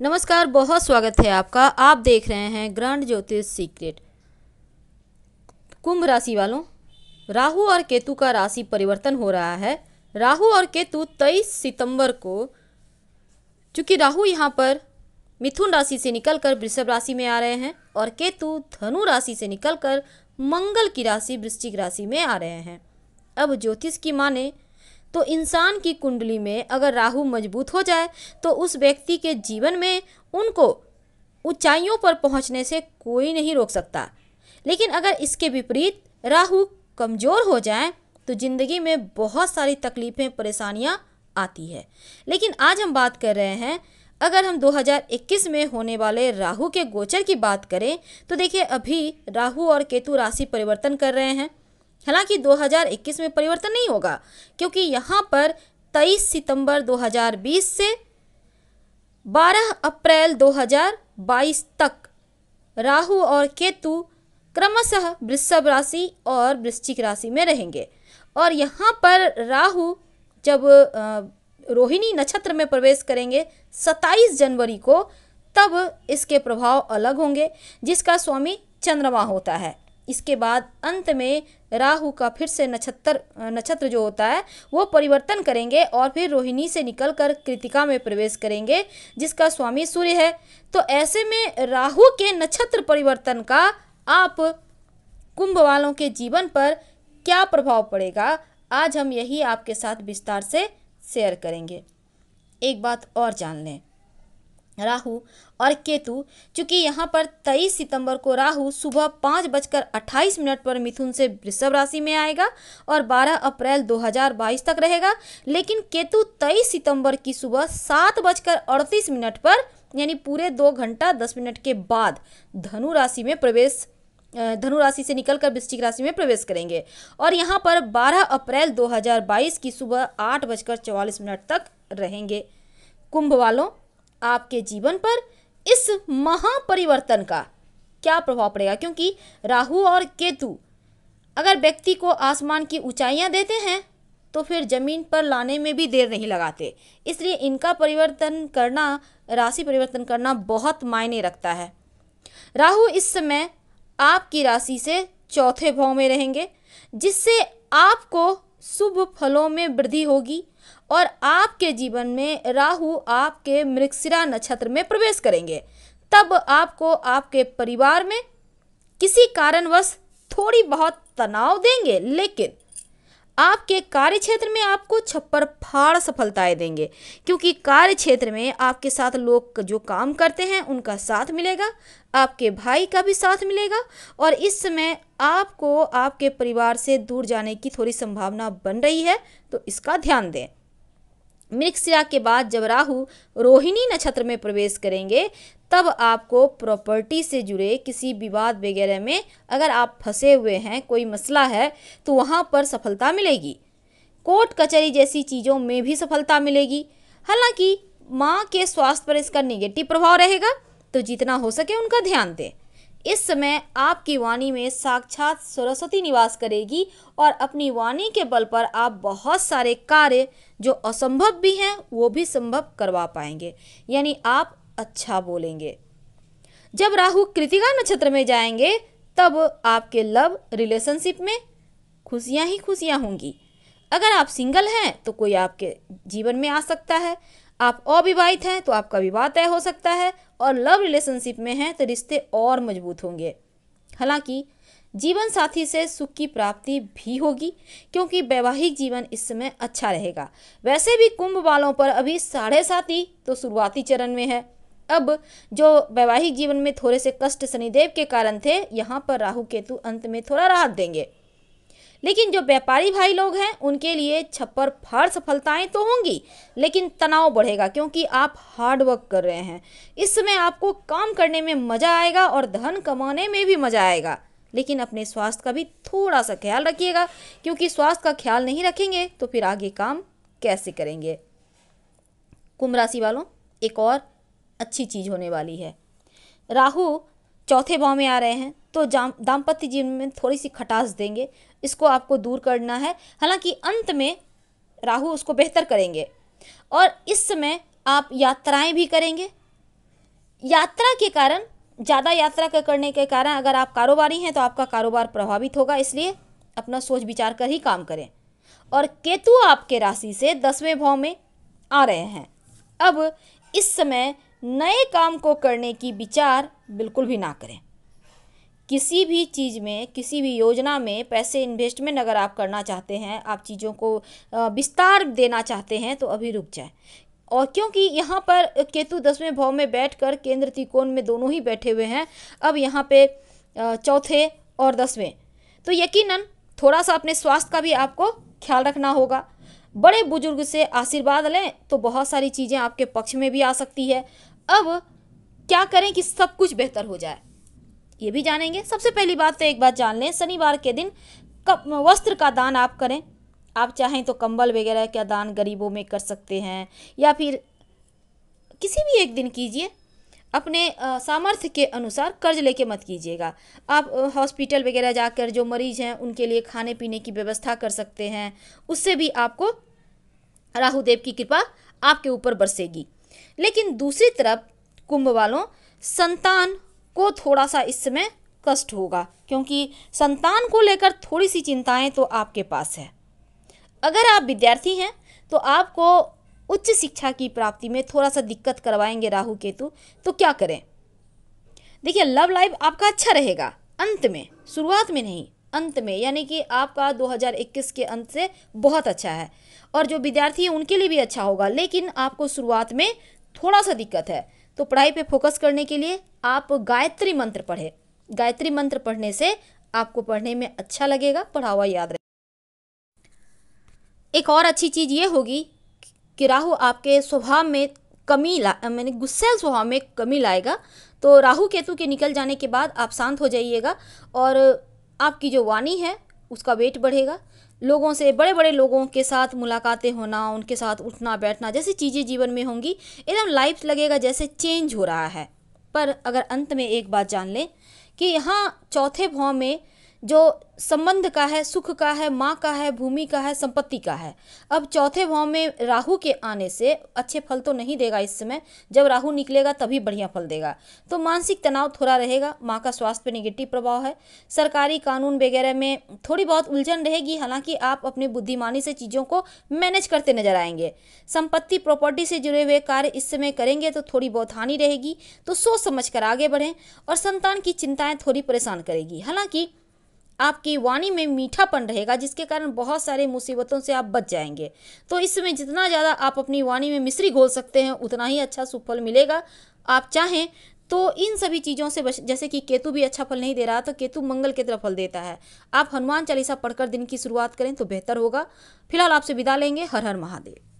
नमस्कार बहुत स्वागत है आपका आप देख रहे हैं ग्रैंड ज्योतिष सीक्रेट कुंभ राशि वालों राहु और केतु का राशि परिवर्तन हो रहा है राहु और केतु 23 सितंबर को चूंकि राहु यहाँ पर मिथुन राशि से निकलकर वृषभ राशि में आ रहे हैं और केतु धनु राशि से निकलकर मंगल की राशि वृश्चिक राशि में आ रहे हैं अब ज्योतिष की माने तो इंसान की कुंडली में अगर राहु मजबूत हो जाए तो उस व्यक्ति के जीवन में उनको ऊंचाइयों पर पहुंचने से कोई नहीं रोक सकता लेकिन अगर इसके विपरीत राहु कमज़ोर हो जाए तो ज़िंदगी में बहुत सारी तकलीफ़ें परेशानियाँ आती है लेकिन आज हम बात कर रहे हैं अगर हम 2021 में होने वाले राहु के गोचर की बात करें तो देखिए अभी राहु और केतु राशि परिवर्तन कर रहे हैं हालांकि 2021 में परिवर्तन नहीं होगा क्योंकि यहाँ पर 23 सितंबर 2020 से 12 अप्रैल 2022 तक राहु और केतु क्रमशः वृषभ राशि और वृश्चिक राशि में रहेंगे और यहाँ पर राहु जब रोहिणी नक्षत्र में प्रवेश करेंगे 27 जनवरी को तब इसके प्रभाव अलग होंगे जिसका स्वामी चंद्रमा होता है इसके बाद अंत में राहु का फिर से नक्षत्र नक्षत्र जो होता है वो परिवर्तन करेंगे और फिर रोहिणी से निकलकर कृतिका में प्रवेश करेंगे जिसका स्वामी सूर्य है तो ऐसे में राहु के नक्षत्र परिवर्तन का आप कुंभ वालों के जीवन पर क्या प्रभाव पड़ेगा आज हम यही आपके साथ विस्तार से शेयर करेंगे एक बात और जान लें राहु और केतु चूँकि यहाँ पर 23 सितंबर को राहु सुबह पाँच बजकर अट्ठाईस मिनट पर मिथुन से वृषभ राशि में आएगा और 12 अप्रैल 2022 तक रहेगा लेकिन केतु 23 सितंबर की सुबह सात बजकर अड़तीस मिनट पर यानी पूरे दो घंटा दस मिनट के बाद धनु राशि में प्रवेश धनु राशि से निकलकर वृश्चिक राशि में प्रवेश करेंगे और यहाँ पर 12 अप्रैल 2022 की सुबह आठ बजकर चौवालीस मिनट तक रहेंगे कुंभ वालों आपके जीवन पर इस महापरिवर्तन का क्या प्रभाव पड़ेगा क्योंकि राहु और केतु अगर व्यक्ति को आसमान की ऊंचाइयां देते हैं तो फिर जमीन पर लाने में भी देर नहीं लगाते इसलिए इनका परिवर्तन करना राशि परिवर्तन करना बहुत मायने रखता है राहु इस समय आपकी राशि से चौथे भाव में रहेंगे जिससे आपको शुभ फलों में वृद्धि होगी और आपके जीवन में राहु आपके मृक्षिरा नक्षत्र में प्रवेश करेंगे तब आपको आपके परिवार में किसी कारणवश थोड़ी बहुत तनाव देंगे लेकिन आपके कार्य क्षेत्र में आपको छप्पर फाड़ सफलताएं देंगे क्योंकि कार्य क्षेत्र में आपके साथ लोग जो काम करते हैं उनका साथ मिलेगा आपके भाई का भी साथ मिलेगा और इस समय आपको आपके परिवार से दूर जाने की थोड़ी संभावना बन रही है तो इसका ध्यान दें मृगशिरा के बाद जब राहु रोहिणी नक्षत्र में प्रवेश करेंगे तब आपको प्रॉपर्टी से जुड़े किसी विवाद वगैरह में अगर आप फंसे हुए हैं कोई मसला है तो वहाँ पर सफलता मिलेगी कोर्ट कचहरी जैसी चीज़ों में भी सफलता मिलेगी हालांकि माँ के स्वास्थ्य पर इसका निगेटिव प्रभाव रहेगा तो जितना हो सके उनका ध्यान दें इस समय आपकी वाणी में साक्षात सरस्वती निवास करेगी और अपनी वाणी के बल पर आप बहुत सारे कार्य जो असंभव भी हैं वो भी संभव करवा पाएंगे यानी आप अच्छा बोलेंगे जब राहु कृतिका नक्षत्र में जाएंगे तब आपके लव रिलेशनशिप में खुशियाँ ही खुशियाँ होंगी अगर आप सिंगल हैं तो कोई आपके जीवन में आ सकता है आप अविवाहित हैं तो आपका विवाह तय हो सकता है और लव रिलेशनशिप में हैं तो रिश्ते और मजबूत होंगे हालांकि जीवन साथी से सुख की प्राप्ति भी होगी क्योंकि वैवाहिक जीवन इस समय अच्छा रहेगा वैसे भी कुंभ वालों पर अभी साढ़े साथी तो शुरुआती चरण में है अब जो वैवाहिक जीवन में थोड़े से कष्ट शनिदेव के कारण थे यहाँ पर राहु केतु अंत में थोड़ा राहत देंगे लेकिन जो व्यापारी भाई लोग हैं उनके लिए छप्पर फाड़ सफलताएं तो होंगी लेकिन तनाव बढ़ेगा क्योंकि आप हार्ड वर्क कर रहे हैं इस समय आपको काम करने में मज़ा आएगा और धन कमाने में भी मज़ा आएगा लेकिन अपने स्वास्थ्य का भी थोड़ा सा ख्याल रखिएगा क्योंकि स्वास्थ्य का ख्याल नहीं रखेंगे तो फिर आगे काम कैसे करेंगे कुंभ राशि वालों एक और अच्छी चीज़ होने वाली है राहु चौथे भाव में आ रहे हैं तो दाम्पत्य जीवन में थोड़ी सी खटास देंगे इसको आपको दूर करना है हालांकि अंत में राहु उसको बेहतर करेंगे और इस समय आप यात्राएं भी करेंगे यात्रा के कारण ज़्यादा यात्रा करने के कारण अगर आप कारोबारी हैं तो आपका कारोबार प्रभावित होगा इसलिए अपना सोच विचार कर ही काम करें और केतु आपके राशि से दसवें भाव में आ रहे हैं अब इस समय नए काम को करने की विचार बिल्कुल भी ना करें किसी भी चीज़ में किसी भी योजना में पैसे इन्वेस्टमेंट अगर आप करना चाहते हैं आप चीज़ों को विस्तार देना चाहते हैं तो अभी रुक जाए और क्योंकि यहाँ पर केतु दसवें भाव में बैठ कर केंद्र त्रिकोण में दोनों ही बैठे हुए हैं अब यहाँ पे चौथे और दसवें तो यकीनन थोड़ा सा अपने स्वास्थ्य का भी आपको ख्याल रखना होगा बड़े बुजुर्ग से आशीर्वाद लें तो बहुत सारी चीज़ें आपके पक्ष में भी आ सकती है अब क्या करें कि सब कुछ बेहतर हो जाए ये भी जानेंगे सबसे पहली बात तो एक बात जान लें शनिवार के दिन वस्त्र का दान आप करें आप चाहें तो कंबल वगैरह का दान गरीबों में कर सकते हैं या फिर किसी भी एक दिन कीजिए अपने सामर्थ्य के अनुसार कर्ज लेके मत कीजिएगा आप हॉस्पिटल वगैरह जाकर जो मरीज हैं उनके लिए खाने पीने की व्यवस्था कर सकते हैं उससे भी आपको राहु देव की कृपा आपके ऊपर बरसेगी लेकिन दूसरी तरफ कुंभ वालों संतान को थोड़ा सा इस समय कष्ट होगा क्योंकि संतान को लेकर थोड़ी सी चिंताएं तो आपके पास है अगर आप विद्यार्थी हैं तो आपको उच्च शिक्षा की प्राप्ति में थोड़ा सा दिक्कत करवाएंगे राहु केतु तो क्या करें देखिए लव लाइफ आपका अच्छा रहेगा अंत में शुरुआत में नहीं अंत में यानी कि आपका 2021 के अंत से बहुत अच्छा है और जो विद्यार्थी हैं उनके लिए भी अच्छा होगा लेकिन आपको शुरुआत में थोड़ा सा दिक्कत है तो पढ़ाई पे फोकस करने के लिए आप गायत्री मंत्र पढ़ें गायत्री मंत्र पढ़ने से आपको पढ़ने में अच्छा लगेगा पढ़ा हुआ याद रहे एक और अच्छी चीज़ ये होगी कि राहु आपके स्वभाव में कमी ला मैंने गुस्से स्वभाव में कमी लाएगा तो राहु केतु के निकल जाने के बाद आप शांत हो जाइएगा और आपकी जो वाणी है उसका वेट बढ़ेगा लोगों से बड़े बड़े लोगों के साथ मुलाकातें होना उनके साथ उठना बैठना जैसी चीज़ें जीवन में होंगी एकदम लाइफ लगेगा जैसे चेंज हो रहा है पर अगर अंत में एक बात जान लें कि यहाँ चौथे भाव में जो संबंध का है सुख का है माँ का है भूमि का है संपत्ति का है अब चौथे भाव में राहु के आने से अच्छे फल तो नहीं देगा इस समय जब राहु निकलेगा तभी बढ़िया फल देगा तो मानसिक तनाव थोड़ा रहेगा माँ का स्वास्थ्य पर निगेटिव प्रभाव है सरकारी कानून वगैरह में थोड़ी बहुत उलझन रहेगी हालांकि आप अपनी बुद्धिमानी से चीज़ों को मैनेज करते नजर आएंगे संपत्ति प्रॉपर्टी से जुड़े हुए कार्य इस समय करेंगे तो थोड़ी बहुत हानि रहेगी तो सोच समझ कर आगे बढ़ें और संतान की चिंताएँ थोड़ी परेशान करेगी हालांकि आपकी वाणी में मीठापन रहेगा जिसके कारण बहुत सारे मुसीबतों से आप बच जाएंगे तो इसमें जितना ज़्यादा आप अपनी वाणी में मिश्री घोल सकते हैं उतना ही अच्छा सुफल मिलेगा आप चाहें तो इन सभी चीज़ों से बच जैसे कि केतु भी अच्छा फल नहीं दे रहा तो केतु मंगल के तरफ फल देता है आप हनुमान चालीसा पढ़कर दिन की शुरुआत करें तो बेहतर होगा फिलहाल आपसे विदा लेंगे हर हर महादेव